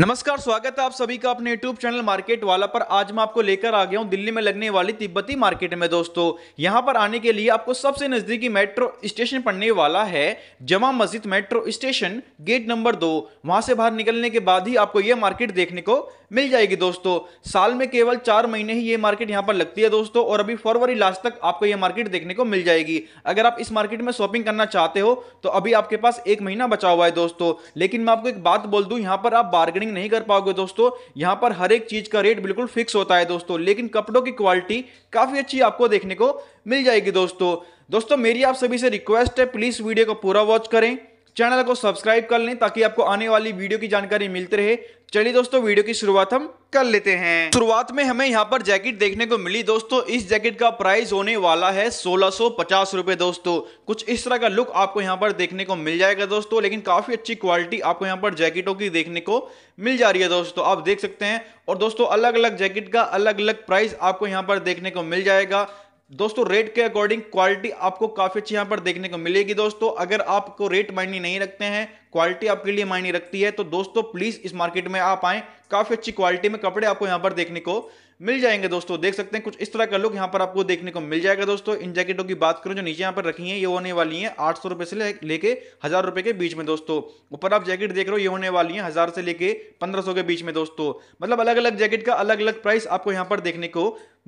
नमस्कार स्वागत है आप सभी का अपने यूट्यूब चैनल मार्केट वाला पर आज मैं आपको लेकर आ गया हूं दिल्ली में लगने वाली तिब्बती मार्केट में दोस्तों यहां पर आने के लिए आपको सबसे नजदीकी मेट्रो स्टेशन पड़ने वाला है जमा मस्जिद मेट्रो स्टेशन गेट नंबर दो वहां से बाहर निकलने के बाद ही आपको यह मार्केट देखने को मिल जाएगी दोस्तों साल में केवल चार महीने ही ये मार्केट यहाँ पर लगती है दोस्तों और अभी फरवरी लास्ट तक आपको यह मार्केट देखने को मिल जाएगी अगर आप इस मार्केट में शॉपिंग करना चाहते हो तो अभी आपके पास एक महीना बचा हुआ है दोस्तों लेकिन मैं आपको एक बात बोल दू यहाँ पर आप बार्गेनिंग बार्गेनिंग नहीं कर पाओगे दोस्तों यहां पर हर एक चीज का रेट बिल्कुल फिक्स होता है दोस्तों लेकिन कपड़ों की क्वालिटी काफी अच्छी आपको देखने को मिल जाएगी दोस्तों दोस्तों मेरी आप सभी से रिक्वेस्ट है प्लीज वीडियो को पूरा वॉच करें चैनल को सब्सक्राइब कर लें ताकि आपको आने वाली वीडियो की जानकारी मिलती रहे चलिए दोस्तों वीडियो की शुरुआत हम कर लेते हैं शुरुआत में हमें यहाँ पर जैकेट देखने को मिली दोस्तों इस जैकेट का प्राइस होने वाला है सोलह सौ दोस्तों कुछ इस तरह का लुक आपको यहाँ पर देखने को मिल जाएगा दोस्तों लेकिन काफी अच्छी क्वालिटी आपको यहाँ पर जैकेटों की देखने को मिल जा रही है दोस्तों आप देख सकते हैं और दोस्तों अलग अलग जैकेट का अलग अलग प्राइस आपको यहाँ पर देखने को मिल जाएगा दोस्तों रेट के अकॉर्डिंग क्वालिटी आपको काफी अच्छी यहाँ पर देखने को मिलेगी दोस्तों अगर आपको रेट मायने नहीं रखते हैं क्वालिटी आपके लिए मायने रखती है तो दोस्तों प्लीज़ इस मार्केट में आप आए काफ़ी अच्छी क्वालिटी में कपड़े आपको यहाँ पर देखने को मिल जाएंगे दोस्तों देख सकते हैं कुछ इस तरह का लुक यहाँ पर आपको देखने को मिल जाएगा दोस्तों इन जैकेटों की बात करूँ जो नीचे यहाँ पर रखी हैं ये होने वाली हैं आठ सौ रुपये से लेके हज़ार रुपये के बीच में दोस्तों ऊपर आप जैकेट देख रहे हो ये होने वाली हैं हज़ार से लेके पंद्रह सौ के बीच में दोस्तों मतलब अलग अलग जैकेट का अलग अलग प्राइस आपको यहाँ पर देखने को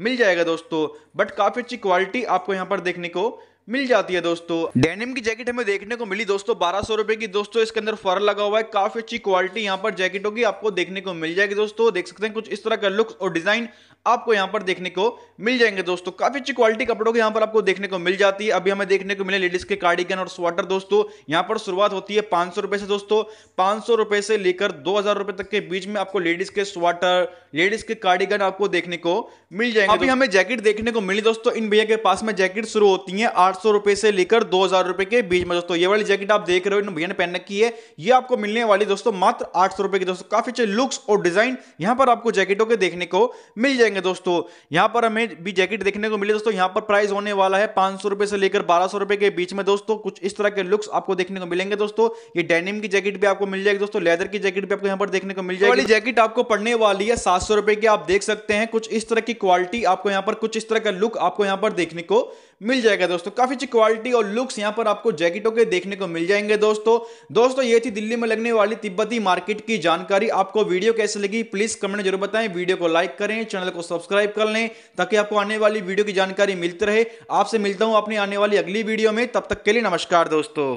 मिल जाएगा दोस्तों बट काफ़ी अच्छी क्वालिटी आपको यहाँ पर देखने को मिल जाती है दोस्तों डेनिम की जैकेट हमें देखने को मिली दोस्तों बारह सौ रुपए की दोस्तों इसके अंदर फर लगा हुआ है काफी अच्छी क्वालिटी यहाँ पर जैकेटों की आपको देखने को मिल जाएगी दोस्तों देख सकते हैं कुछ इस तरह का लुक्स और डिजाइन आपको यहां पर देखने को मिल जाएंगे दोस्तों काफी अच्छी क्वालिटी कपड़ों के यहां पर आपको देखने को मिल जाती है अभी हमें देखने को मिले लेडीज के कार्डिगन और स्वेटर दोस्तों यहां पर शुरुआत होती है पांच रुपए से दोस्तों पांच रुपए से लेकर दो रुपए तक के बीच में आपको लेडीज के स्वाटर लेडीज के कार्डिगन आपको देखने को मिल जाएंगे अभी हमें जैकेट देखने को मिली दोस्तों इन भैया के पास में जैकेट शुरू होती है आठ रुपए से लेकर दो रुपए के बीच में दोस्तों ये वाली जैकेट आप देख रहे हो इन भैया ने पहन रखी है ये आपको मिलने वाली दोस्तों मात्र आठ रुपए की दोस्तों काफी अच्छे लुक्स और डिजाइन यहां पर आपको जैकेटों के देखने को मिल जाएगा जाएंगे दोस्तों यहाँ पर हमें भी जैकेट देखने को मिले दोस्तों यहाँ पर प्राइस होने वाला है पांच सौ रुपए से लेकर बारह सौ रुपए के बीच में दोस्तों कुछ इस तरह के लुक्स आपको देखने को मिलेंगे दोस्तों ये डेनिम की जैकेट भी आपको मिल जाएगी दोस्तों लेदर की जैकेट भी आपको यहाँ पर देखने को मिल जाएगी जैकेट आपको पड़ने वाली है सात सौ की आप देख सकते हैं कुछ इस तरह की क्वालिटी आपको यहाँ पर कुछ इस तरह का लुक आपको यहाँ पर देखने को मिल जाएगा दोस्तों काफी अच्छी क्वालिटी और लुक्स यहाँ पर आपको जैकेटों के देखने को मिल जाएंगे दोस्तों दोस्तों ये थी दिल्ली में लगने वाली तिब्बती मार्केट की जानकारी आपको वीडियो कैसे लगी प्लीज कमेंट जरूर बताएं वीडियो को लाइक करें चैनल को को सब्सक्राइब कर लें ताकि आपको आने वाली वीडियो की जानकारी मिलती रहे आपसे मिलता हूँ अपनी आने वाली अगली वीडियो में तब तक के लिए नमस्कार दोस्तों